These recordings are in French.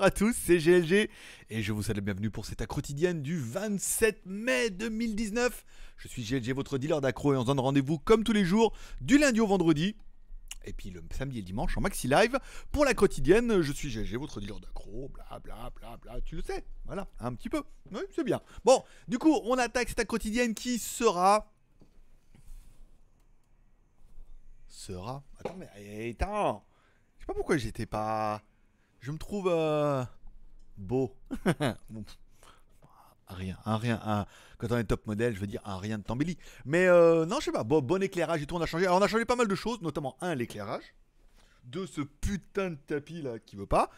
à tous, c'est GLG et je vous souhaite salue bienvenue pour cette accro quotidienne du 27 mai 2019. Je suis GLG, votre dealer d'accro et on se donne rendez-vous comme tous les jours du lundi au vendredi et puis le samedi et le dimanche en maxi live. Pour la quotidienne, je suis GLG, votre dealer d'accro, bla bla bla tu le sais, voilà, un petit peu, oui, c'est bien. Bon, du coup, on attaque cette quotidienne qui sera. Sera. Attends, mais eh, attends, je sais pas pourquoi j'étais pas. Je me trouve euh, beau. Ah, rien, un ah, rien. Ah, quand on est top modèle, je veux dire un rien de Tambelli. Mais euh, non, je sais pas, bon, bon éclairage et tout, on a changé. on a changé pas mal de choses, notamment un, l'éclairage. Deux, ce putain de tapis là qui veut pas.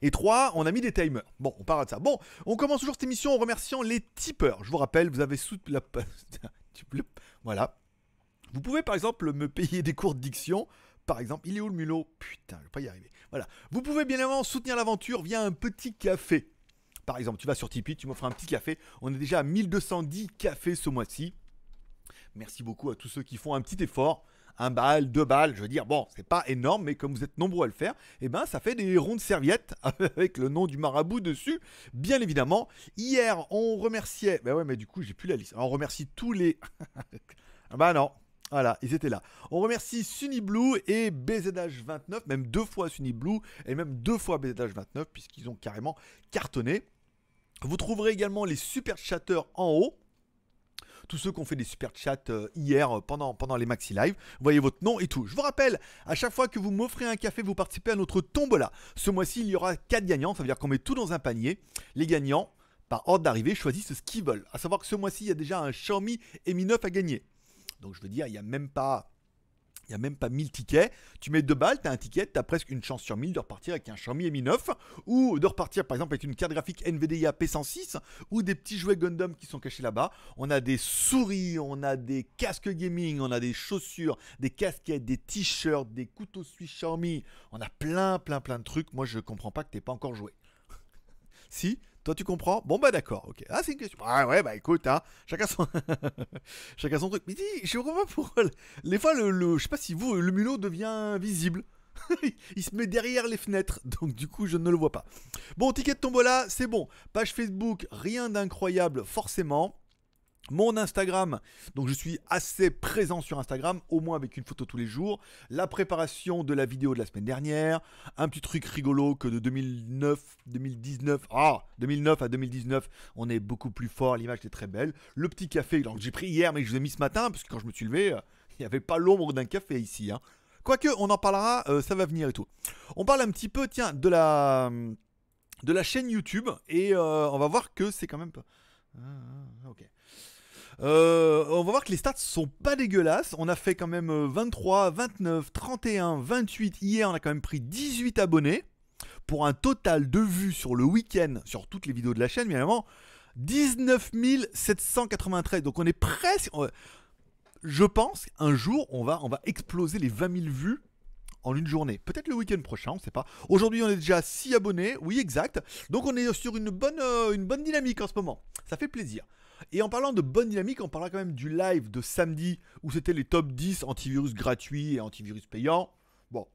Et trois, on a mis des timers. Bon, on parle de ça. Bon, on commence toujours cette émission en remerciant les tipeurs. Je vous rappelle, vous avez sous la. voilà. Vous pouvez par exemple me payer des cours de diction. Par exemple, il est où le mulot Putain, je vais pas y arriver. Voilà. Vous pouvez bien évidemment soutenir l'aventure via un petit café. Par exemple, tu vas sur Tipeee, tu m'offres un petit café. On est déjà à 1210 cafés ce mois-ci. Merci beaucoup à tous ceux qui font un petit effort. Un bal, deux balles, je veux dire, bon, c'est pas énorme, mais comme vous êtes nombreux à le faire, et eh ben, ça fait des rondes serviettes avec le nom du marabout dessus, bien évidemment. Hier, on remerciait, ben ouais, mais du coup, j'ai plus la liste. on remercie tous les. ben non, voilà, ils étaient là. On remercie Sunny Blue et BZH29, même deux fois Sunny Blue et même deux fois BZH29 puisqu'ils ont carrément cartonné. Vous trouverez également les super chatteurs en haut. Tous ceux qui ont fait des super chats euh, hier euh, pendant, pendant les maxi live, voyez votre nom et tout. Je vous rappelle, à chaque fois que vous m'offrez un café, vous participez à notre tombola. Ce mois-ci, il y aura 4 gagnants, ça veut dire qu'on met tout dans un panier. Les gagnants, par ordre d'arrivée, choisissent ce qu'ils veulent. À savoir que ce mois-ci, il y a déjà un Xiaomi Mi 9 à gagner. Donc je veux dire, il n'y a même pas il a même pas 1000 tickets. Tu mets 2 balles, tu as un ticket, tu as presque une chance sur 1000 de repartir avec un Xiaomi Mi 9 ou de repartir par exemple avec une carte graphique NVIDIA P106 ou des petits jouets Gundam qui sont cachés là-bas. On a des souris, on a des casques gaming, on a des chaussures, des casquettes, des t-shirts, des couteaux suisses Xiaomi. On a plein, plein, plein de trucs. Moi, je ne comprends pas que tu pas encore joué. si, toi, tu comprends Bon, bah d'accord, ok. Ah, c'est une question. Ah ouais, bah écoute, hein, chacun son, chacun son truc. Mais dis, je comprends pas pour... Les fois, le, le, je sais pas si vous, le mulot devient visible. il se met derrière les fenêtres, donc du coup je ne le vois pas. Bon, ticket de tombola, c'est bon. Page Facebook, rien d'incroyable forcément. Mon Instagram, donc je suis assez présent sur Instagram, au moins avec une photo tous les jours. La préparation de la vidéo de la semaine dernière, un petit truc rigolo que de 2009, 2019, ah, 2009 à 2019, on est beaucoup plus fort, l'image est très belle. Le petit café, que j'ai pris hier, mais je vous ai mis ce matin, parce que quand je me suis levé, euh, il n'y avait pas l'ombre d'un café ici. Hein. Quoique, on en parlera, euh, ça va venir et tout. On parle un petit peu, tiens, de la, de la chaîne YouTube, et euh, on va voir que c'est quand même... Ah, ah. Euh, on va voir que les stats sont pas dégueulasses. On a fait quand même 23, 29, 31, 28. Hier, on a quand même pris 18 abonnés pour un total de vues sur le week-end, sur toutes les vidéos de la chaîne, bien évidemment, 19 793. Donc on est presque... Je pense qu'un jour, on va, on va exploser les 20 000 vues en une journée. Peut-être le week-end prochain, on ne sait pas. Aujourd'hui, on est déjà 6 abonnés, oui, exact. Donc, on est sur une bonne, euh, une bonne dynamique en ce moment. Ça fait plaisir. Et en parlant de bonne dynamique, on parlera quand même du live de samedi où c'était les top 10 antivirus gratuits et antivirus payants. Bon,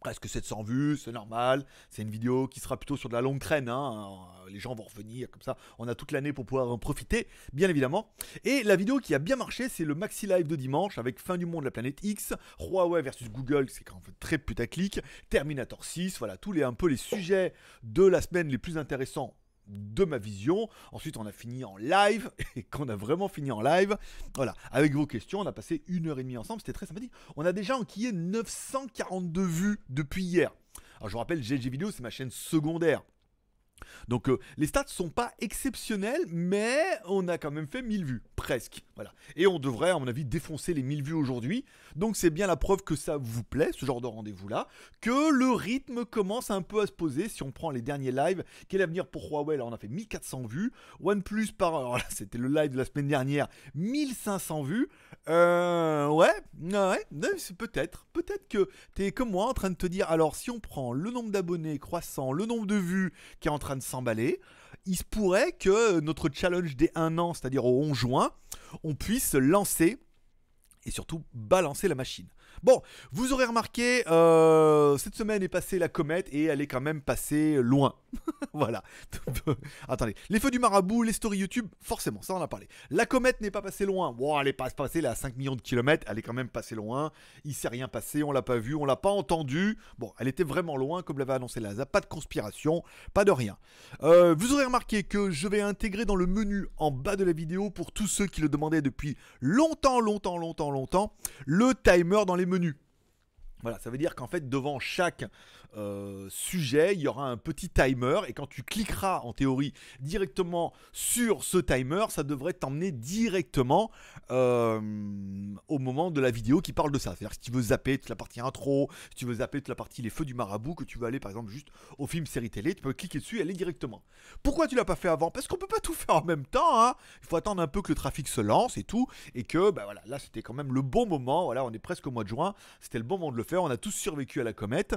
presque 700 vues, c'est normal. C'est une vidéo qui sera plutôt sur de la longue traîne. Hein. Les gens vont revenir comme ça. On a toute l'année pour pouvoir en profiter, bien évidemment. Et la vidéo qui a bien marché, c'est le Maxi Live de dimanche avec Fin du monde, la planète X, Huawei versus Google, c'est quand même très putaclic, Terminator 6, voilà, tous les un peu les sujets de la semaine les plus intéressants de ma vision. Ensuite, on a fini en live. Et qu'on a vraiment fini en live, voilà, avec vos questions, on a passé une heure et demie ensemble. C'était très sympathique. On a déjà enquillé 942 vues depuis hier. Alors, je vous rappelle, GG Vidéo, c'est ma chaîne secondaire. Donc euh, les stats sont pas exceptionnelles, mais on a quand même fait 1000 vues, presque. Voilà. Et on devrait, à mon avis, défoncer les 1000 vues aujourd'hui. Donc c'est bien la preuve que ça vous plaît, ce genre de rendez-vous-là, que le rythme commence un peu à se poser. Si on prend les derniers lives, quel avenir pour Huawei on a fait 1400 vues. OnePlus par... Alors là, c'était le live de la semaine dernière, 1500 vues. Euh... Ouais, ouais, peut-être. Peut-être que tu es comme moi en train de te dire, alors si on prend le nombre d'abonnés croissant, le nombre de vues qui est en train train de s'emballer. Il se pourrait que notre challenge des 1 an, c'est-à-dire au 11 juin, on puisse lancer et surtout balancer la machine. Bon, vous aurez remarqué, euh, cette semaine est passée la comète et elle est quand même passée loin. voilà. Attendez, les feux du marabout, les stories YouTube, forcément, ça on a parlé. La comète n'est pas passée loin. Bon, elle est pas passée là, à 5 millions de kilomètres, elle est quand même passée loin. Il ne s'est rien passé, on ne l'a pas vu, on ne l'a pas entendu. Bon, elle était vraiment loin, comme l'avait annoncé la Pas de conspiration, pas de rien. Euh, vous aurez remarqué que je vais intégrer dans le menu en bas de la vidéo pour tous ceux qui le demandaient depuis longtemps, longtemps, longtemps, longtemps, le timer dans les menus voilà, ça veut dire qu'en fait, devant chaque euh, sujet, il y aura un petit timer et quand tu cliqueras en théorie directement sur ce timer, ça devrait t'emmener directement euh, au moment de la vidéo qui parle de ça. C'est-à-dire si tu veux zapper toute la partie intro, si tu veux zapper toute la partie les feux du marabout, que tu veux aller par exemple juste au film série télé, tu peux cliquer dessus et aller directement. Pourquoi tu l'as pas fait avant Parce qu'on peut pas tout faire en même temps. Hein il faut attendre un peu que le trafic se lance et tout et que bah voilà, là c'était quand même le bon moment. Voilà, on est presque au mois de juin, c'était le bon moment de le faire. On a tous survécu à la comète.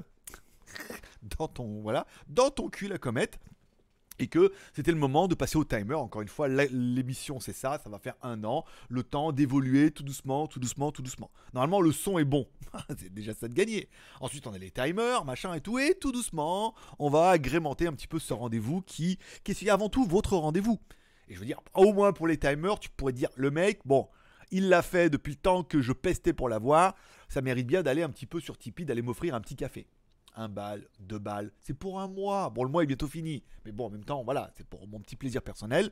dans ton voilà, dans ton cul la comète. Et que c'était le moment de passer au timer. Encore une fois, l'émission, c'est ça. Ça va faire un an. Le temps d'évoluer tout doucement, tout doucement, tout doucement. Normalement, le son est bon. c'est déjà ça de gagner. Ensuite, on a les timers, machin et tout. Et tout doucement, on va agrémenter un petit peu ce rendez-vous qui, qui est avant tout votre rendez-vous. Et je veux dire, au moins pour les timers, tu pourrais dire, le mec, bon, il l'a fait depuis le temps que je pestais pour l'avoir. Ça mérite bien d'aller un petit peu sur Tipeee, d'aller m'offrir un petit café. Un bal, deux balles. C'est pour un mois. Bon, le mois est bientôt fini. Mais bon, en même temps, voilà, c'est pour mon petit plaisir personnel.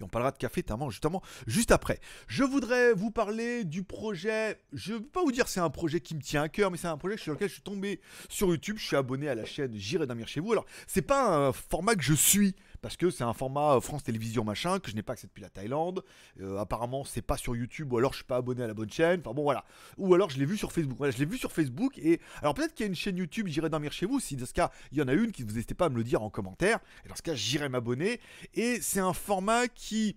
Et on parlera de café notamment justement juste après. Je voudrais vous parler du projet. Je ne vais pas vous dire c'est un projet qui me tient à cœur, mais c'est un projet sur lequel je suis tombé sur YouTube. Je suis abonné à la chaîne J'irai dormir chez vous. Alors c'est pas un format que je suis parce que c'est un format euh, France Télévisions machin que je n'ai pas accès depuis la Thaïlande. Euh, apparemment, c'est pas sur YouTube ou alors je suis pas abonné à la bonne chaîne. Enfin bon, voilà. Ou alors je l'ai vu sur Facebook. Voilà, je l'ai vu sur Facebook et alors peut-être qu'il y a une chaîne YouTube, j'irai dormir chez vous. Si dans ce cas, il y en a une, qui vous n'hésitez pas à me le dire en commentaire. Et dans ce cas, j'irai m'abonner. Et c'est un format qui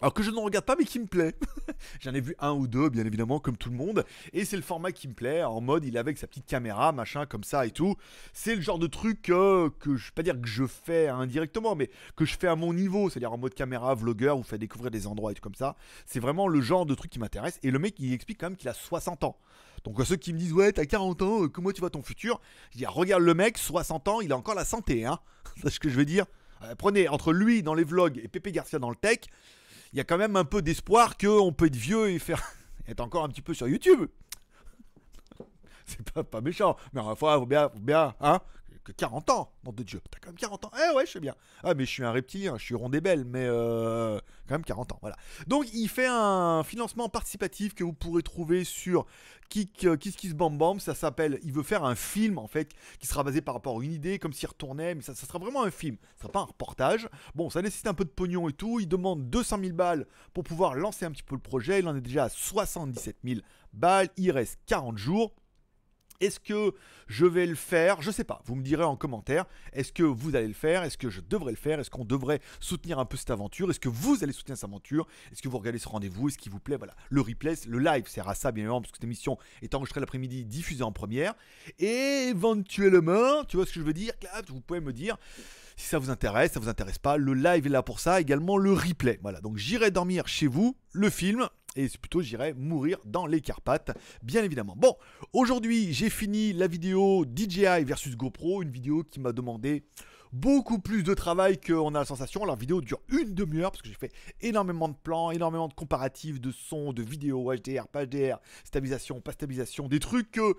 alors que je ne regarde pas mais qui me plaît. J'en ai vu un ou deux bien évidemment comme tout le monde et c'est le format qui me plaît en mode il est avec sa petite caméra machin comme ça et tout. C'est le genre de truc euh, que je pas dire que je fais indirectement mais que je fais à mon niveau, c'est-à-dire en mode caméra vlogueur vous fait découvrir des endroits et tout comme ça. C'est vraiment le genre de truc qui m'intéresse et le mec il explique quand même qu'il a 60 ans. Donc à euh, ceux qui me disent ouais t'as 40 ans euh, comment tu vois ton futur Je dis regarde le mec 60 ans il a encore la santé hein. C'est ce que je veux dire. prenez entre lui dans les vlogs et Pépé Garcia dans le tech, il y a quand même un peu d'espoir qu'on peut être vieux et faire être encore un petit peu sur YouTube. C'est pas, pas méchant, mais enfin, faut bien, faut bien, hein 40 ans, nom de Dieu. T'as quand même 40 ans. Eh ouais, je sais bien. Ah, mais je suis un reptilien, je suis belle, mais euh, quand même 40 ans. Voilà. Donc, il fait un financement participatif que vous pourrez trouver sur Kik euh, Kiss Kiss Bam Ça s'appelle. Il veut faire un film, en fait, qui sera basé par rapport à une idée, comme s'il retournait, mais ça, sera vraiment un film. Ce sera pas un reportage. Bon, ça nécessite un peu de pognon et tout. Il demande 200 000 balles pour pouvoir lancer un petit peu le projet. Il en est déjà à 77 000 balles. Il reste 40 jours. Est-ce que je vais le faire Je sais pas. Vous me direz en commentaire. Est-ce que vous allez le faire Est-ce que je devrais le faire Est-ce qu'on devrait soutenir un peu cette aventure Est-ce que vous allez soutenir cette aventure Est-ce que vous regardez ce rendez-vous Est-ce qu'il vous plaît Voilà. Le replay, le live sert à ça, bien évidemment, parce que cette émission est enregistrée l'après-midi, diffusée en première. Et éventuellement, tu vois ce que je veux dire vous pouvez me dire. Si ça vous intéresse, ça vous intéresse pas, le live est là pour ça, également le replay. Voilà, donc j'irai dormir chez vous, le film, et plutôt j'irai mourir dans les Carpates, bien évidemment. Bon, aujourd'hui j'ai fini la vidéo DJI versus GoPro, une vidéo qui m'a demandé beaucoup plus de travail qu'on a la sensation. La vidéo dure une demi-heure parce que j'ai fait énormément de plans, énormément de comparatifs, de sons, de vidéos, HDR, pas HDR, stabilisation, pas stabilisation, des trucs que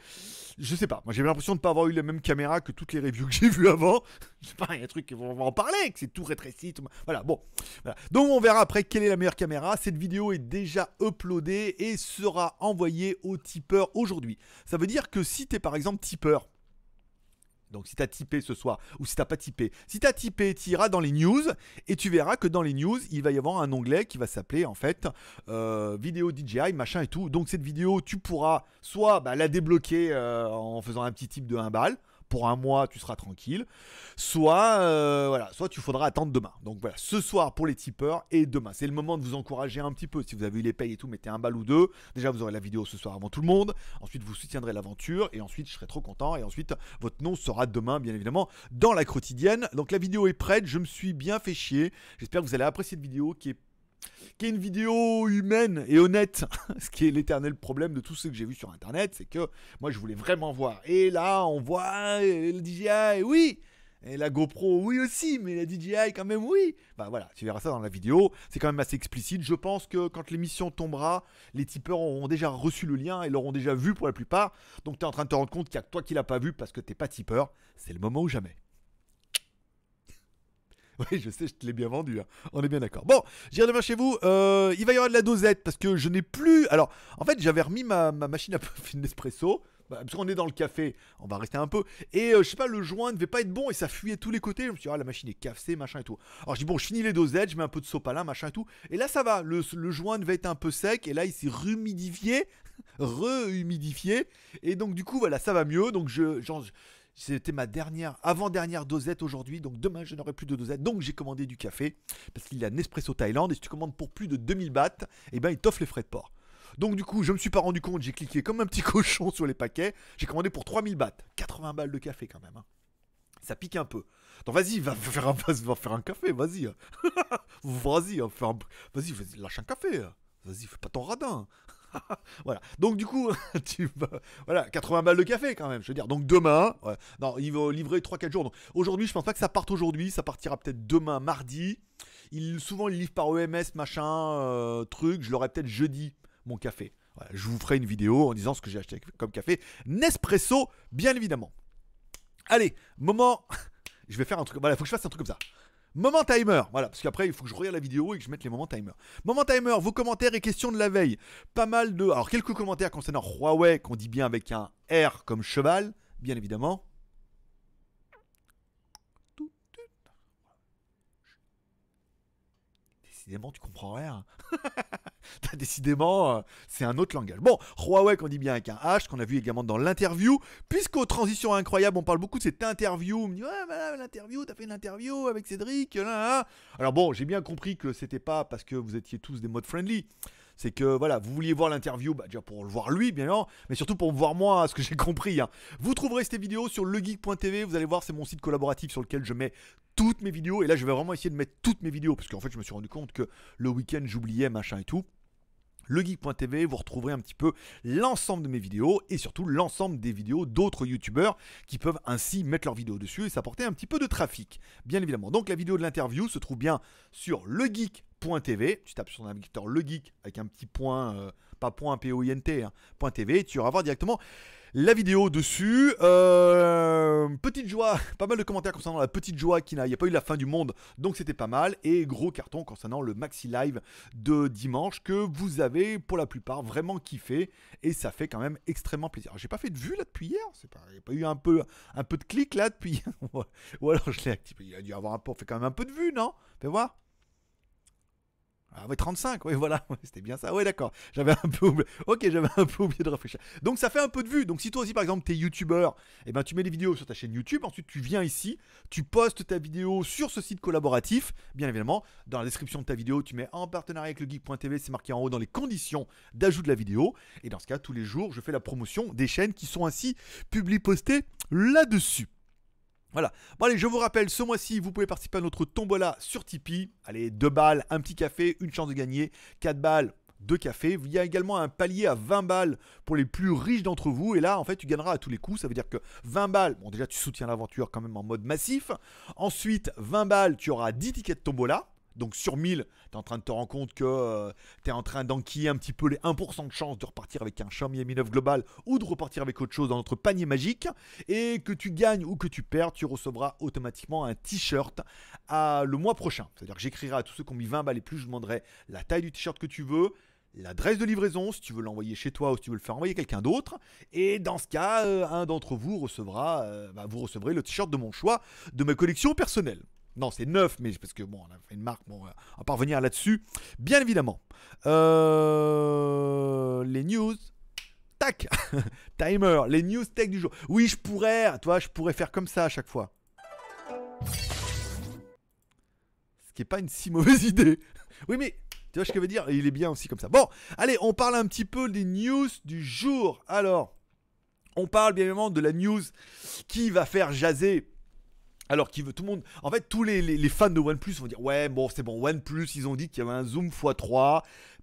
je sais pas. Moi j'ai l'impression de pas avoir eu la même caméra que toutes les reviews que j'ai vues avant. Je sais pas, il y a un truc qui va en parler, que c'est tout rétréci, voilà. Bon, donc on verra après quelle est la meilleure caméra. Cette vidéo est déjà uploadée et sera envoyée au tipeur aujourd'hui. Ça veut dire que si t'es par exemple tipeur donc si tu as typé ce soir ou si t'as pas typé, si tu as typé, tu iras dans les news et tu verras que dans les news, il va y avoir un onglet qui va s'appeler en fait euh, vidéo DJI, machin et tout. Donc cette vidéo, tu pourras soit bah, la débloquer euh, en faisant un petit type de 1 balle, pour un mois, tu seras tranquille. Soit, euh, voilà, soit tu faudras attendre demain. Donc voilà, ce soir pour les tipeurs et demain. C'est le moment de vous encourager un petit peu. Si vous avez eu les payes et tout, mettez un bal ou deux. Déjà, vous aurez la vidéo ce soir avant tout le monde. Ensuite, vous soutiendrez l'aventure. Et ensuite, je serai trop content. Et ensuite, votre nom sera demain, bien évidemment, dans la quotidienne. Donc la vidéo est prête. Je me suis bien fait chier. J'espère que vous allez apprécier cette vidéo qui est qui est une vidéo humaine et honnête, ce qui est l'éternel problème de tous ceux que j'ai vu sur internet, c'est que moi je voulais vraiment voir. Et là, on voit le DJI, oui, et la GoPro, oui aussi, mais la DJI quand même, oui. Bah voilà, tu verras ça dans la vidéo. C'est quand même assez explicite. Je pense que quand l'émission tombera, les tipeurs auront déjà reçu le lien et l'auront déjà vu pour la plupart. Donc tu es en train de te rendre compte qu'il y a que toi qui l'as pas vu parce que t'es pas tipeur. C'est le moment ou jamais. Oui, je sais, je te l'ai bien vendu. Hein. On est bien d'accord. Bon, j'irai demain chez vous. Euh, il va y avoir de la dosette parce que je n'ai plus. Alors, en fait, j'avais remis ma, machine à faire Nespresso. Bah, parce qu'on est dans le café, on va rester un peu. Et euh, je sais pas, le joint ne devait pas être bon et ça fuyait tous les côtés. Je me suis dit, ah, la machine est cassée, machin et tout. Alors je dis, bon, je finis les dosettes, je mets un peu de sopalin, machin et tout. Et là, ça va, le, joint devait être un peu sec et là, il s'est re rehumidifié. Et donc, du coup, voilà, ça va mieux. Donc, je, c'était ma dernière, avant-dernière dosette aujourd'hui. Donc demain, je n'aurai plus de dosette. Donc j'ai commandé du café parce qu'il y a Nespresso Thaïlande. Et si tu commandes pour plus de 2000 bahts, et eh ben, ils t'offrent les frais de port. Donc du coup, je me suis pas rendu compte. J'ai cliqué comme un petit cochon sur les paquets. J'ai commandé pour 3000 bahts. 80 balles de café quand même. Hein. Ça pique un peu. Donc vas-y, va faire un, va faire un café, vas-y. Hein, vas-y, vas-y, lâche un café. Vas-y, fais pas ton radin. voilà. Donc du coup, tu voilà, 80 balles de café quand même, je veux dire. Donc demain, ouais. non, ils vont livrer 3-4 jours. Donc aujourd'hui, je pense pas que ça parte aujourd'hui, ça partira peut-être demain, mardi. Ils, souvent, ils livrent par EMS, machin, euh, truc. Je l'aurai peut-être jeudi, mon café. je vous ferai une vidéo en disant ce que j'ai acheté comme café. Nespresso, bien évidemment. Allez, moment. je vais faire un truc. Voilà, il faut que je fasse un truc comme ça. Moment timer, voilà, parce qu'après il faut que je regarde la vidéo et que je mette les moments timer. Moment timer, vos commentaires et questions de la veille. Pas mal de. Alors quelques commentaires concernant Huawei qu'on dit bien avec un R comme cheval, bien évidemment. décidément, tu comprends rien. décidément, euh, c'est un autre langage. Bon, Huawei qu'on dit bien avec un H, qu'on a vu également dans l'interview, puisqu'aux transitions incroyables, on parle beaucoup de cette interview. On me dit, ouais, voilà, l'interview, t'as fait une interview avec Cédric, là, Alors bon, j'ai bien compris que c'était pas parce que vous étiez tous des modes friendly. C'est que voilà, vous vouliez voir l'interview, bah, déjà pour le voir lui, bien sûr, mais surtout pour voir moi, ce que j'ai compris. Hein. Vous trouverez cette vidéo sur legeek.tv. Vous allez voir, c'est mon site collaboratif sur lequel je mets toutes mes vidéos. Et là, je vais vraiment essayer de mettre toutes mes vidéos, parce qu'en fait, je me suis rendu compte que le week-end, j'oubliais machin et tout legeek.tv, vous retrouverez un petit peu l'ensemble de mes vidéos et surtout l'ensemble des vidéos d'autres youtubeurs qui peuvent ainsi mettre leurs vidéos dessus et s'apporter un petit peu de trafic, bien évidemment. Donc la vidéo de l'interview se trouve bien sur legeek.tv .tv, tu tapes sur navigateur le geek avec un petit point, euh, pas point p o i n t, hein, point .tv, tu vas voir directement la vidéo dessus. Euh, petite joie, pas mal de commentaires concernant la petite joie qui n'a a, pas eu la fin du monde, donc c'était pas mal. Et gros carton concernant le maxi live de dimanche que vous avez pour la plupart vraiment kiffé et ça fait quand même extrêmement plaisir. J'ai pas fait de vue là depuis hier, c'est pas, pas eu un peu, un peu de clic là depuis. Ou alors je l'ai activé, il a dû avoir un peu, fait quand même un peu de vue, non Fais voir. Ah ouais, 35, oui, voilà, c'était bien ça. Oui, d'accord. J'avais un peu oublié. Ok, j'avais un peu oublié de réfléchir. Donc ça fait un peu de vue, Donc si toi aussi, par exemple, es youtubeur, et eh ben tu mets des vidéos sur ta chaîne YouTube, ensuite tu viens ici, tu postes ta vidéo sur ce site collaboratif. Bien évidemment, dans la description de ta vidéo, tu mets en partenariat avec le geek.tv, c'est marqué en haut dans les conditions d'ajout de la vidéo. Et dans ce cas, tous les jours, je fais la promotion des chaînes qui sont ainsi publi-postées là-dessus. Voilà. Bon allez, je vous rappelle, ce mois-ci, vous pouvez participer à notre tombola sur Tipeee. Allez, 2 balles, un petit café, une chance de gagner. 4 balles, 2 cafés. Il y a également un palier à 20 balles pour les plus riches d'entre vous. Et là, en fait, tu gagneras à tous les coups. Ça veut dire que 20 balles, bon déjà, tu soutiens l'aventure quand même en mode massif. Ensuite, 20 balles, tu auras 10 tickets de tombola. Donc sur 1000, es en train de te rendre compte que euh, tu es en train d'enquiller un petit peu les 1% de chance de repartir avec un Xiaomi Mi 9 global ou de repartir avec autre chose dans notre panier magique. Et que tu gagnes ou que tu perds, tu recevras automatiquement un t-shirt le mois prochain. C'est-à-dire que j'écrirai à tous ceux qui ont mis 20 balles et plus, je demanderai la taille du t-shirt que tu veux, l'adresse de livraison si tu veux l'envoyer chez toi ou si tu veux le faire envoyer quelqu'un d'autre. Et dans ce cas, euh, un d'entre vous recevra, euh, bah, vous recevrez le t-shirt de mon choix de ma collection personnelle. Non, c'est neuf, mais parce que bon, on a fait une marque, bon, euh, on va pas là-dessus, bien évidemment. Euh, les news, tac, timer, les news tech du jour. Oui, je pourrais, toi, je pourrais faire comme ça à chaque fois. Ce qui est pas une si mauvaise idée. Oui, mais tu vois ce que je veux dire Il est bien aussi comme ça. Bon, allez, on parle un petit peu des news du jour. Alors, on parle bien évidemment de la news qui va faire jaser alors qui veut tout le monde. En fait, tous les, fans de OnePlus vont dire ouais bon c'est bon OnePlus ils ont dit qu'il y avait un zoom x3.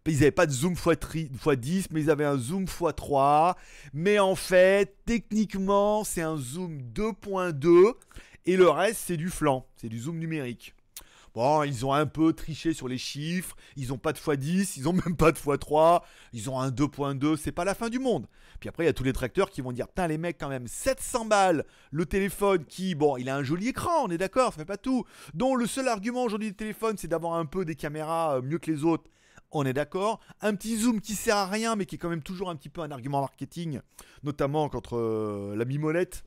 Ils n'avaient pas de zoom x10, mais ils avaient un zoom x3. Mais en fait, techniquement, c'est un zoom 2.2 et le reste, c'est du flanc, c'est du zoom numérique. Bon, ils ont un peu triché sur les chiffres, ils n'ont pas de x10, ils n'ont même pas de x3, ils ont un 2.2, c'est pas la fin du monde. Puis après, il y a tous les tracteurs qui vont dire, putain les mecs quand même, 700 balles, le téléphone qui, bon, il a un joli écran, on est d'accord, ça fait pas tout. Donc le seul argument aujourd'hui du téléphone, c'est d'avoir un peu des caméras euh, mieux que les autres on est d'accord. Un petit zoom qui sert à rien, mais qui est quand même toujours un petit peu un argument marketing, notamment contre euh, la mimolette,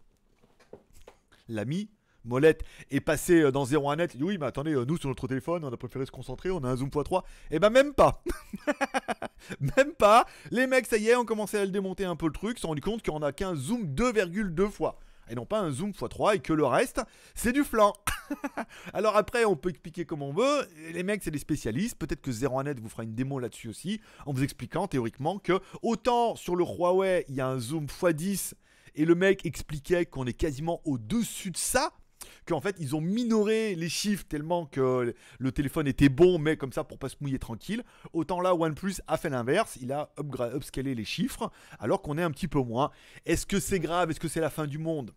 Molette. L'ami, Molette est passé euh, dans 01 à net. Il oui, mais attendez, euh, nous sur notre téléphone, on a préféré se concentrer, on a un zoom x3. Et eh ben même pas Même pas Les mecs, ça y est, ont commencé à le démonter un peu le truc, se sont rendu compte qu'on n'a qu'un zoom 2,2 fois et non pas un zoom x3 et que le reste, c'est du flanc. Alors après, on peut expliquer comme on veut. Les mecs, c'est des spécialistes. Peut-être que 01net vous fera une démo là-dessus aussi, en vous expliquant théoriquement que autant sur le Huawei, il y a un zoom x10 et le mec expliquait qu'on est quasiment au-dessus de ça qu'en fait ils ont minoré les chiffres tellement que le téléphone était bon, mais comme ça pour pas se mouiller tranquille. Autant là, OnePlus a fait l'inverse, il a upscalé les chiffres, alors qu'on est un petit peu moins. Est-ce que c'est grave Est-ce que c'est la fin du monde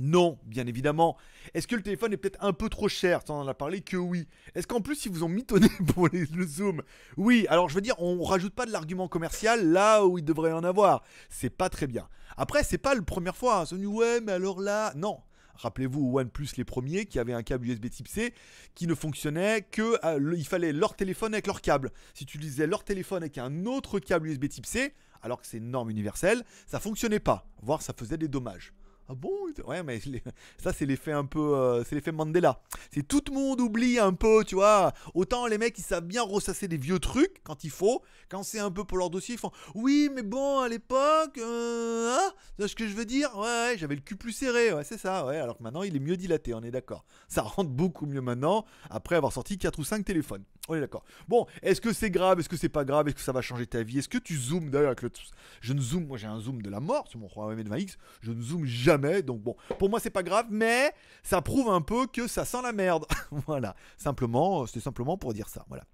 non, bien évidemment. Est-ce que le téléphone est peut-être un peu trop cher On en a parlé que oui. Est-ce qu'en plus ils vous ont mitonné pour le zoom Oui, alors je veux dire, on rajoute pas de l'argument commercial là où il devrait en avoir. C'est pas très bien. Après, c'est pas la première fois. Hein. Ils se ouais, mais alors là, non. Rappelez-vous OnePlus les premiers qui avaient un câble USB type C qui ne fonctionnait que euh, il fallait leur téléphone avec leur câble. Si tu utilisais leur téléphone avec un autre câble USB type C, alors que c'est une norme universelle, ça fonctionnait pas, voire ça faisait des dommages. Ah bon Ouais, mais ça, c'est l'effet un peu. Euh, c'est l'effet Mandela. C'est tout le monde oublie un peu, tu vois. Autant les mecs, ils savent bien ressasser des vieux trucs quand il faut. Quand c'est un peu pour leur dossier, ils font Oui, mais bon, à l'époque. Euh, c'est hein, ce que je veux dire Ouais, ouais j'avais le cul plus serré. Ouais, c'est ça. Ouais, alors que maintenant, il est mieux dilaté, on est d'accord. Ça rentre beaucoup mieux maintenant après avoir sorti 4 ou 5 téléphones. On est d'accord. Bon, est-ce que c'est grave Est-ce que c'est pas grave Est-ce que ça va changer ta vie Est-ce que tu zoomes d'ailleurs avec le. Je ne zoome, moi j'ai un zoom de la mort sur mon Huawei Mate 20X. Je ne zoome jamais. Donc bon, pour moi c'est pas grave, mais ça prouve un peu que ça sent la merde. voilà. Simplement, euh, c'est simplement pour dire ça. Voilà.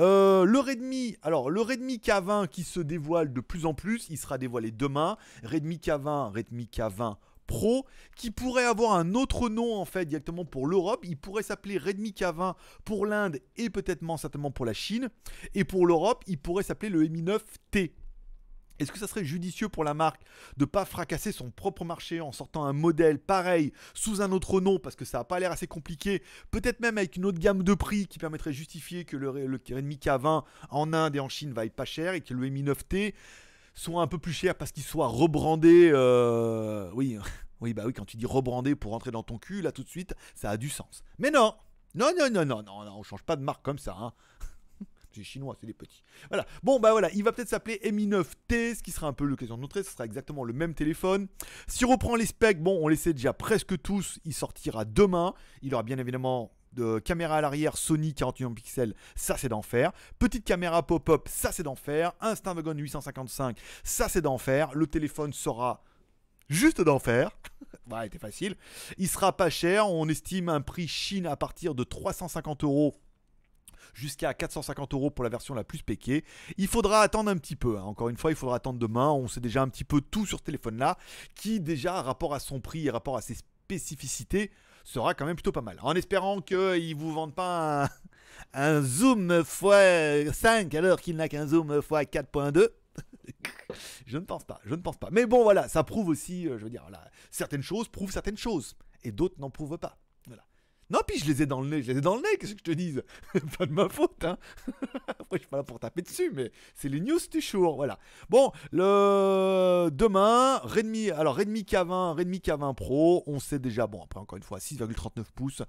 Euh, le Redmi. Alors, le Redmi K20 qui se dévoile de plus en plus. Il sera dévoilé demain. Redmi K20, Redmi K20 Pro qui pourrait avoir un autre nom en fait directement pour l'Europe. Il pourrait s'appeler Redmi K20 pour l'Inde et peut-être certainement pour la Chine. Et pour l'Europe, il pourrait s'appeler le Mi 9T. Est-ce que ça serait judicieux pour la marque de ne pas fracasser son propre marché en sortant un modèle pareil sous un autre nom parce que ça n'a pas l'air assez compliqué Peut-être même avec une autre gamme de prix qui permettrait de justifier que le, Redmi K20 en Inde et en Chine vaille pas cher et que le Mi 9T soit un peu plus cher parce qu'il soit rebrandé. Euh, oui, oui, bah oui, quand tu dis rebrandé pour rentrer dans ton cul, là tout de suite, ça a du sens. Mais non, non, non, non, non, non, on change pas de marque comme ça. Hein. C'est chinois, c'est des petits. Voilà. Bon, bah voilà, il va peut-être s'appeler Mi 9T, ce qui sera un peu l'occasion de montrer. Ce sera exactement le même téléphone. Si on reprend les specs, bon, on les sait déjà presque tous. Il sortira demain. Il aura bien évidemment caméra à l'arrière Sony 48 pixels, ça c'est d'enfer. Petite caméra pop-up, ça c'est d'enfer. Un Snapdragon 855, ça c'est d'enfer. Le téléphone sera juste d'enfer. Voilà, était facile. Il sera pas cher. On estime un prix Chine à partir de 350 euros jusqu'à 450 euros pour la version la plus péquée. Il faudra attendre un petit peu. Hein. Encore une fois, il faudra attendre demain. On sait déjà un petit peu tout sur ce téléphone-là, qui déjà, rapport à son prix et rapport à ses spécificité sera quand même plutôt pas mal. En espérant qu'ils vous vendent pas un, zoom x5 alors qu'il n'a qu'un zoom x4.2. je ne pense pas, je ne pense pas. Mais bon, voilà, ça prouve aussi, euh, je veux dire, certaines choses prouvent certaines choses et d'autres n'en prouvent pas. Non, puis je les ai dans le nez, je les ai dans le nez, qu'est-ce que je te dise Pas de ma faute, hein Après, je suis pas là pour taper dessus, mais c'est les news du jour, voilà. Bon, le... demain, Redmi, alors Redmi K20, Redmi K20 Pro, on sait déjà, bon, après, encore une fois, 6,39 pouces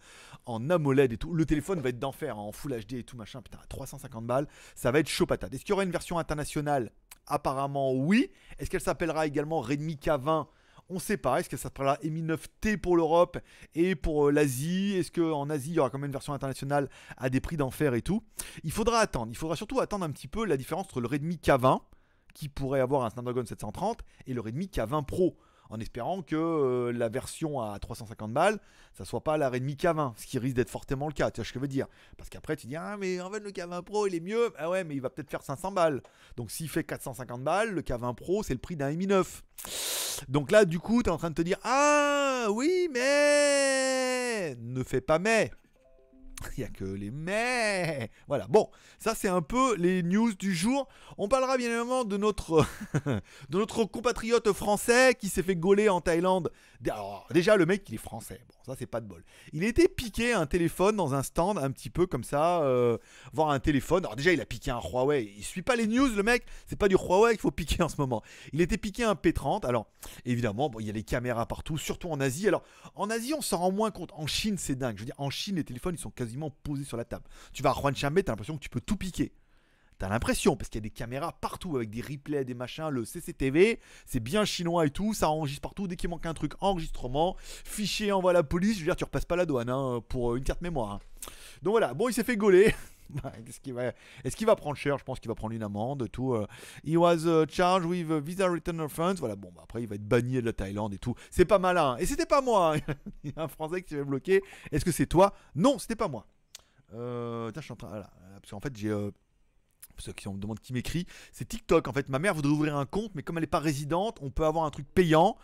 en AMOLED et tout. Le téléphone va être d'enfer, hein, en Full HD et tout, machin, putain, à 350 balles, ça va être chaud Est-ce qu'il y aura une version internationale Apparemment, oui. Est-ce qu'elle s'appellera également Redmi K20 on sait pas. Est-ce que ça sera MI9T pour l'Europe et pour euh, l'Asie Est-ce qu'en Asie, il y aura quand même une version internationale à des prix d'enfer et tout Il faudra attendre. Il faudra surtout attendre un petit peu la différence entre le Redmi K20 qui pourrait avoir un Snapdragon 730 et le Redmi K20 Pro en espérant que euh, la version à 350 balles, ça soit pas la mi K20, ce qui risque d'être fortement le cas, tu vois ce que je veux dire. Parce qu'après, tu dis, ah, mais en fait, le K20 Pro, il est mieux. Ah ouais, mais il va peut-être faire 500 balles. Donc, s'il fait 450 balles, le K20 Pro, c'est le prix d'un Mi 9. Donc là, du coup, tu es en train de te dire, ah, oui, mais. Ne fais pas mais. Il n'y a que les mais. Voilà, bon, ça c'est un peu les news du jour. On parlera bien évidemment de notre, de notre compatriote français qui s'est fait gauler en Thaïlande. Alors, déjà, le mec, il est français. Bon, ça c'est pas de bol. Il était piqué un téléphone dans un stand, un petit peu comme ça, euh, voir un téléphone. Alors, déjà, il a piqué un Huawei. Il suit pas les news, le mec. C'est pas du Huawei qu'il faut piquer en ce moment. Il était piqué un P30. Alors, évidemment, bon, il y a les caméras partout, surtout en Asie. Alors, en Asie, on s'en rend moins compte. En Chine, c'est dingue. Je veux dire, en Chine, les téléphones, ils sont posé sur la table. Tu vas à tu t'as l'impression que tu peux tout piquer. T'as l'impression, parce qu'il y a des caméras partout avec des replays, des machins, le CCTV, c'est bien chinois et tout, ça enregistre partout, dès qu'il manque un truc, enregistrement, fichier, envoie à la police, je veux dire, tu repasses pas la douane hein, pour une carte mémoire. Hein. Donc voilà, bon, il s'est fait gauler. Est-ce qu'il va, prendre cher Je pense qu'il va prendre une amende. Tout. Euh. He was euh, charged with euh, visa return offense. Voilà. Bon, bah, après, il va être banni de la Thaïlande et tout. C'est pas malin. Hein. Et c'était pas moi. Hein. il y a un Français qui s'est bloqué. Est-ce que c'est toi Non, c'était pas moi. je suis en train. Parce qu'en fait, j'ai. ceux qui me demandent qui m'écrit, c'est TikTok. En fait, ma mère voudrait ouvrir un compte, mais comme elle n'est pas résidente, on peut avoir un truc payant.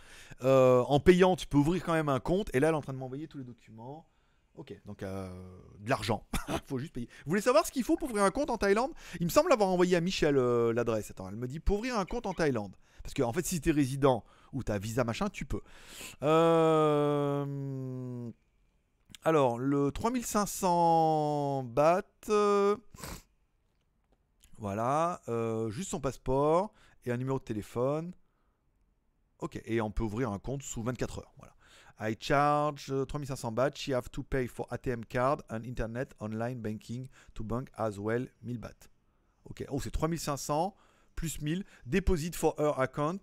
en payant, tu peux ouvrir quand même un compte. Et là, elle est en train de m'envoyer tous les documents. Ok, donc euh, de l'argent. il faut juste payer. Vous voulez savoir ce qu'il faut pour ouvrir un compte en Thaïlande Il me semble avoir envoyé à Michel euh, l'adresse. Attends, elle me dit pour ouvrir un compte en Thaïlande. Parce qu'en en fait, si tu es résident ou t'as visa machin, tu peux. Euh, alors, le 3500 bahts. Voilà, juste son passeport et un numéro de téléphone. Ok, et on peut ouvrir un compte sous 24 heures. Voilà. I charge 3500 euh, bahts. She have to pay for ATM card and internet online banking to bank as well 1000 bahts. Ok, oh, c'est 3500 plus 1000. Deposit for her account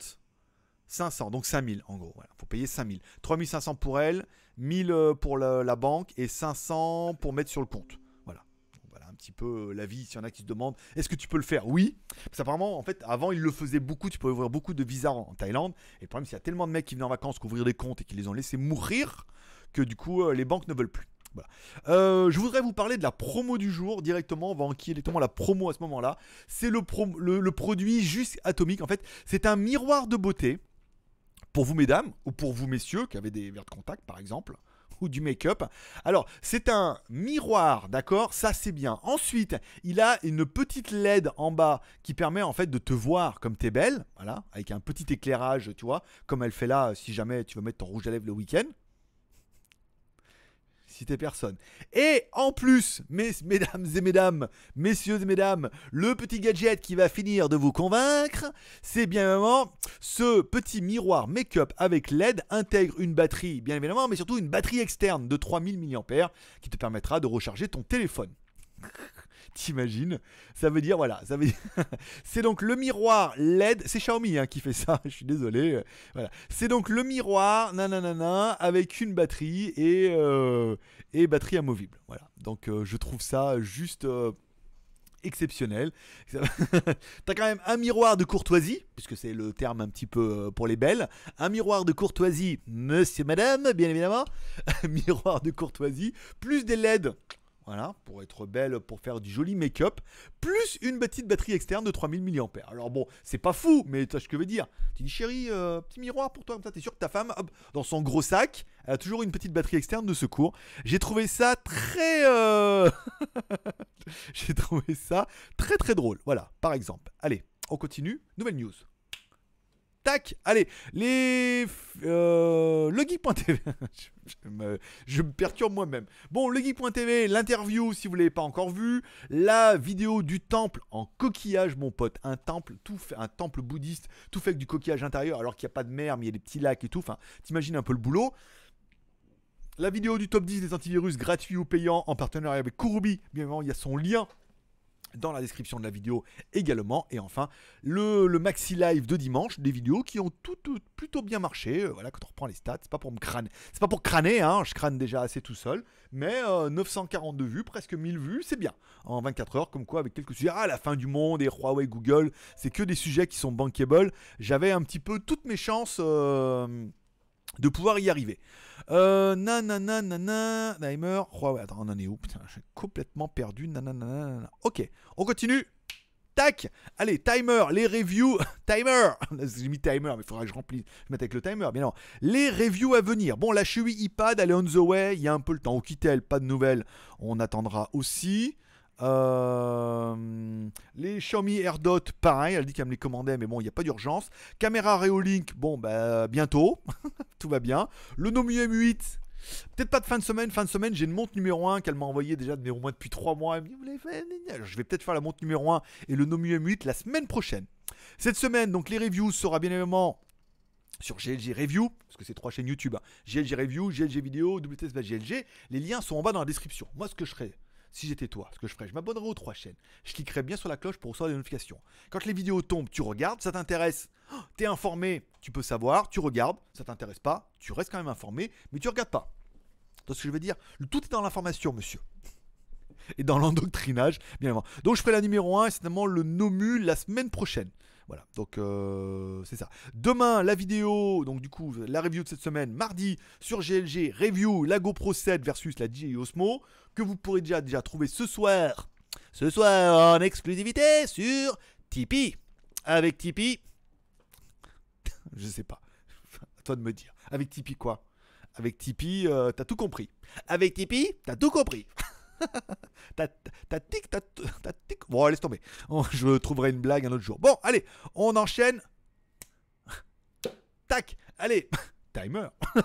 500, donc 5000 en gros. Voilà, faut payer 5000. 3500 pour elle, 1000 euh, pour la banque et 500 pour mettre sur le compte petit peu euh, la vie. S'il y en a qui se demandent, est-ce que tu peux le faire Oui. ça vraiment en fait, avant, ils le faisaient beaucoup. Tu pouvais ouvrir beaucoup de visas en, Thaïlande. Et le problème, c'est qu'il y a tellement de mecs qui venaient en vacances qu'ouvrir des comptes et qui les ont laissés mourir que du coup, euh, les banques ne veulent plus. Voilà. Euh, je voudrais vous parler de la promo du jour directement. On va enquiller directement la promo à ce moment-là. C'est le, le, le, produit juste atomique. En fait, c'est un miroir de beauté pour vous, mesdames, ou pour vous, messieurs, qui avez des verres de contact, par exemple ou du make-up. Alors, c'est un miroir, d'accord Ça, c'est bien. Ensuite, il a une petite LED en bas qui permet en fait de te voir comme t'es belle, voilà, avec un petit éclairage, tu vois, comme elle fait là si jamais tu veux mettre ton rouge à lèvres le week-end, personne. Et en plus, mesdames et mesdames, messieurs et mesdames, le petit gadget qui va finir de vous convaincre, c'est bien évidemment ce petit miroir make-up avec LED intègre une batterie, bien évidemment, mais surtout une batterie externe de 3000 mAh qui te permettra de recharger ton téléphone. T'imagines Ça veut dire, voilà, ça veut dire... c'est donc le miroir LED, c'est Xiaomi hein, qui fait ça, je suis désolé. Euh, voilà. C'est donc le miroir, nananana, avec une batterie et, euh, et batterie amovible. Voilà. Donc euh, je trouve ça juste exceptionnel. T'as quand même un miroir de courtoisie, puisque c'est le terme un petit peu pour les belles. Un miroir de courtoisie, monsieur, madame, bien évidemment. Un miroir de courtoisie, plus des LED voilà, pour être belle, pour faire du joli make-up, plus une petite batterie externe de 3000 mAh. Alors bon, c'est pas fou, mais tu ce que je veux dire. Tu dis chérie, euh, petit miroir pour toi, comme ça, t'es sûr que ta femme, hop, dans son gros sac, elle a toujours une petite batterie externe de secours. J'ai trouvé ça très... Euh, j'ai trouvé ça très très drôle, voilà, par exemple. Allez, on continue, nouvelle news. Tac, allez, les euh, legeek.tv. je, je, me, perturbe moi-même. Bon, legeek.tv, l'interview si vous l'avez pas encore vue, la vidéo du temple en coquillage, mon pote, un temple tout fait, un temple bouddhiste tout fait avec du coquillage intérieur, alors qu'il n'y a pas de mer, mais il y a des petits lacs et tout. Enfin, t'imagines un peu le boulot. La vidéo du top 10 des antivirus gratuits ou payants en partenariat avec Kurubi. Bien évidemment, il y a son lien dans la description de la vidéo également. Et enfin, le, maxi live de dimanche, des vidéos qui ont tout, plutôt bien marché. Euh, voilà, quand on reprend les stats, c'est pas pour me crâner. C'est pas pour crâner, hein, je crâne déjà assez tout seul. Mais 942 euh, vues, presque 1000 vues, c'est bien. En 24 heures, comme quoi, avec quelques sujets. Ah, la fin du monde et Huawei, Google, c'est que des sujets qui sont bankable. J'avais un petit peu toutes mes chances. Euh, de pouvoir y arriver. Euh, nanana, nanana, oh, attends, on en est où Putain, suis complètement perdu, nanana, nanana. Ok, on continue Tac Allez, timer, les reviews, timer J'ai mis timer, mais il faudra que je remplisse, je mette avec le timer, Mais non. Les reviews à venir. Bon, la Chewy iPad, elle est on the way, il y a un peu le temps. Au elle. pas de nouvelles, on attendra aussi. Euh, les Xiaomi AirDot, pareil, elle dit qu'elle me les commandait, mais bon, il n'y a pas d'urgence. Caméra Reolink, bon, bah, bientôt, tout va bien. Le Nomu M8, Peut-être pas de fin de semaine, fin de semaine, j'ai une montre numéro 1 qu'elle m'a envoyée déjà de, au moins depuis 3 mois. Je vais peut-être faire la montre numéro 1 et le Nomu M8 la semaine prochaine. Cette semaine, donc les reviews sera bien évidemment sur GLG Review, parce que c'est trois chaînes YouTube. GLG hein. Review, GLG Vidéo, WTS GLG. Bah, les liens sont en bas dans la description. Moi, ce que je ferais, si j'étais toi, ce que je ferais, je m'abonnerais aux trois chaînes. Je cliquerais bien sur la cloche pour recevoir les notifications. Quand les vidéos tombent, tu regardes, ça t'intéresse. Tu oh, T'es informé, tu peux savoir, tu regardes, ça t'intéresse pas, tu restes quand même informé, mais tu regardes pas. Donc, ce que je veux dire tout est dans l'information, monsieur. Et dans l'endoctrinage, bien évidemment. Donc je ferai la numéro 1 et notamment le nomu la semaine prochaine. Voilà, donc euh, c'est ça. Demain, la vidéo, donc du coup, la review de cette semaine, mardi, sur GLG, review la GoPro 7 versus la DJI Osmo que vous pourrez déjà, déjà trouver ce soir, ce soir en exclusivité sur Tipeee. Avec Tipeee, je sais pas, à toi de me dire. Avec Tipeee quoi Avec Tipeee, euh, t'as tout compris. Avec Tipeee, t'as tout compris. t'as tic, t'as tic. Bon, laisse tomber. Oh, je trouverai une blague un autre jour. Bon, allez, on enchaîne. Tac, allez. Timer.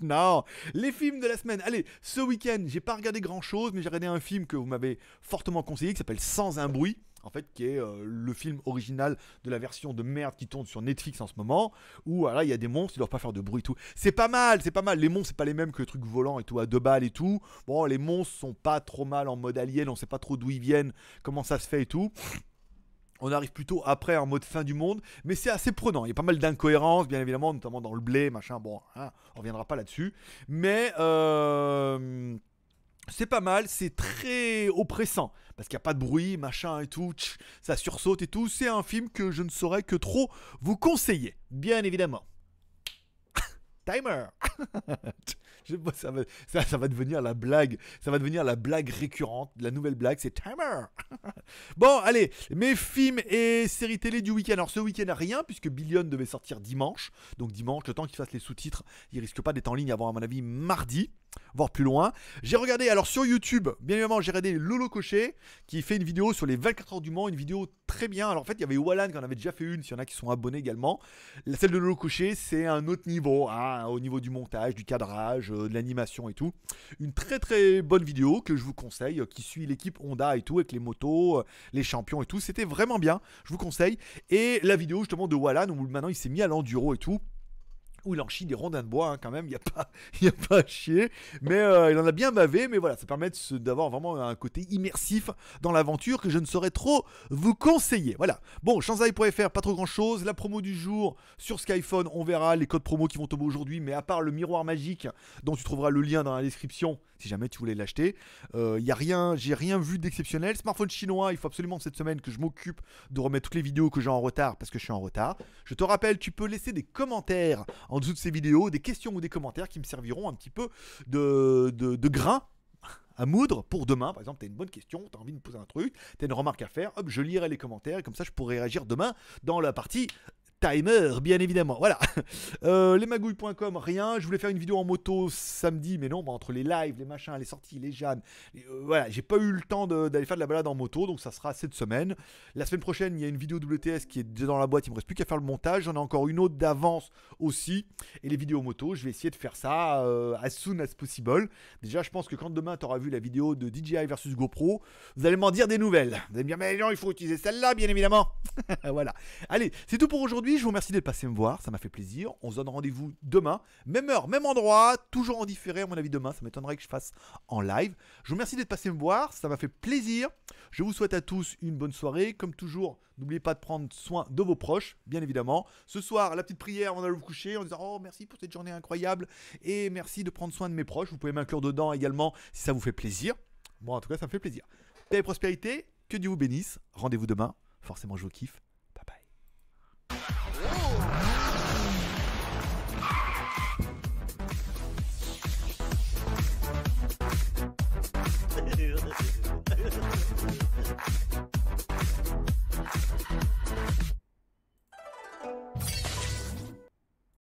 non, les films de la semaine. Allez, ce week-end, j'ai pas regardé grand-chose, mais j'ai regardé un film que vous m'avez fortement conseillé qui s'appelle Sans un bruit. En fait, qui est euh, le film original de la version de merde qui tourne sur Netflix en ce moment, où là, il y a des monstres, ils doivent pas faire de bruit et tout. C'est pas mal, c'est pas mal. Les monstres, c'est pas les mêmes que le truc volant et tout, à deux balles et tout. Bon, les monstres sont pas trop mal en mode alien, on sait pas trop d'où ils viennent, comment ça se fait et tout. On arrive plutôt après en mode fin du monde, mais c'est assez prenant. Il y a pas mal d'incohérences, bien évidemment, notamment dans le blé, machin. Bon, hein, on reviendra pas là-dessus. Mais euh, c'est pas mal, c'est très oppressant, parce qu'il n'y a pas de bruit, machin et tout, ça sursaute et tout. C'est un film que je ne saurais que trop vous conseiller, bien évidemment. Timer ça, va, va devenir la blague. Ça va devenir la blague récurrente. La nouvelle blague, c'est Timer. bon, allez, mes films et séries télé du week-end. Alors, ce week-end, rien, puisque Billion devait sortir dimanche. Donc, dimanche, le temps qu'il fasse les sous-titres, il risque pas d'être en ligne avant, à mon avis, mardi. Voir plus loin. J'ai regardé, alors sur YouTube, bien évidemment, j'ai regardé Lolo Cochet qui fait une vidéo sur les 24 heures du Mans, une vidéo très bien. Alors en fait, il y avait Wallan qui en avait déjà fait une, s'il y en a qui sont abonnés également. La, celle de Lolo Cochet, c'est un autre niveau, hein, au niveau du montage, du cadrage, euh, de l'animation et tout. Une très très bonne vidéo que je vous conseille, qui suit l'équipe Honda et tout, avec les motos, euh, les champions et tout. C'était vraiment bien, je vous conseille. Et la vidéo justement de Wallan où maintenant il s'est mis à l'enduro et tout où il chie des rondins de bois hein, quand même, il n'y a, pas, a pas à chier. Mais euh, il en a bien bavé, mais voilà, ça permet d'avoir vraiment un côté immersif dans l'aventure que je ne saurais trop vous conseiller. Voilà. Bon, shanzai.fr, pas trop grand chose. La promo du jour sur Skyphone, on verra les codes promo qui vont tomber aujourd'hui, mais à part le miroir magique dont tu trouveras le lien dans la description si jamais tu voulais l'acheter. Il euh, y a rien, j'ai rien vu d'exceptionnel. Smartphone chinois, il faut absolument cette semaine que je m'occupe de remettre toutes les vidéos que j'ai en retard parce que je suis en retard. Je te rappelle, tu peux laisser des commentaires en dessous de ces vidéos, des questions ou des commentaires qui me serviront un petit peu de, de, grain à moudre pour demain. Par exemple, tu as une bonne question, tu as envie de me poser un truc, tu as une remarque à faire, hop, je lirai les commentaires et comme ça je pourrai réagir demain dans la partie timer, bien évidemment. Voilà. Euh, lesmagouilles.com, rien. Je voulais faire une vidéo en moto samedi, mais non, bah, entre les lives, les machins, les sorties, les jeunes. Euh, voilà, j'ai pas eu le temps d'aller faire de la balade en moto, donc ça sera cette semaine. La semaine prochaine, il y a une vidéo WTS qui est déjà dans la boîte, il me reste plus qu'à faire le montage. J'en ai encore une autre d'avance aussi. Et les vidéos moto, je vais essayer de faire ça euh, as soon as possible. Déjà, je pense que quand demain tu auras vu la vidéo de DJI versus GoPro, vous allez m'en dire des nouvelles. Vous allez me dire, mais non, il faut utiliser celle-là, bien évidemment. voilà. Allez, c'est tout pour aujourd'hui. Je vous remercie d'être passé me voir, ça m'a fait plaisir. On se donne rendez-vous demain, même heure, même endroit, toujours en différé à mon avis demain. Ça m'étonnerait que je fasse en live. Je vous remercie d'être passé me voir, ça m'a fait plaisir. Je vous souhaite à tous une bonne soirée. Comme toujours, n'oubliez pas de prendre soin de vos proches, bien évidemment. Ce soir, la petite prière, on va vous coucher en disant oh merci pour cette journée incroyable et merci de prendre soin de mes proches. Vous pouvez m'inclure dedans également si ça vous fait plaisir. bon, en tout cas, ça me fait plaisir. Paix et prospérité, que Dieu vous bénisse. Rendez-vous demain. Forcément, je vous kiffe. Whoa.